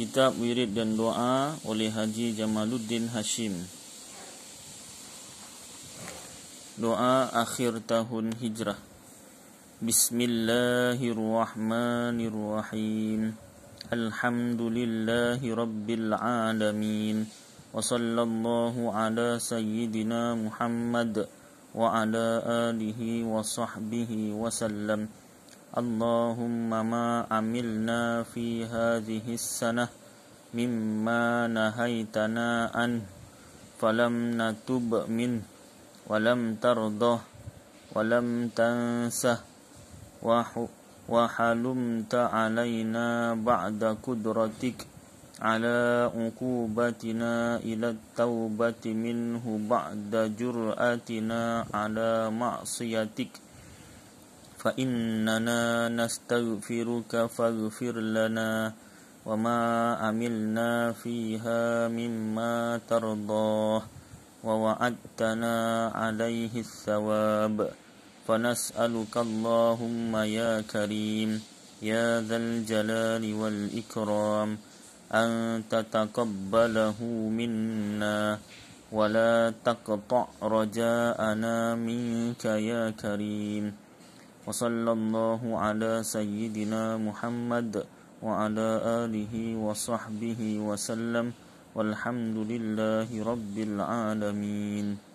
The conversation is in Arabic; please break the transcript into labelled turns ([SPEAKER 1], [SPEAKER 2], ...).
[SPEAKER 1] Kitab Wirid dan Doa oleh Haji Jamaluddin Hashim Doa Akhir Tahun Hijrah Bismillahirrahmanirrahim Alhamdulillahi Rabbil Alamin Wa sallallahu ala Sayyidina Muhammad Wa ala alihi wa sahbihi wa sallam اللهم ما عملنا في هذه السنة مما نهيتنا عنه فلم نتب منه ولم ترضه ولم تنسه وحلمت علينا بعد قدرتك على عقوبتنا إلى التوبة منه بعد جرأتنا على معصيتك فإننا نستغفرك فاغفر لنا وما عملنا فيها مما ترضاه ووعدتنا عليه الثواب فنسألك اللهم يا كريم يا ذا الجلال والإكرام أن تتقبله منا ولا تقطع رجاءنا منك يا كريم وصلى الله على سيدنا محمد وعلى اله وصحبه وسلم والحمد لله رب العالمين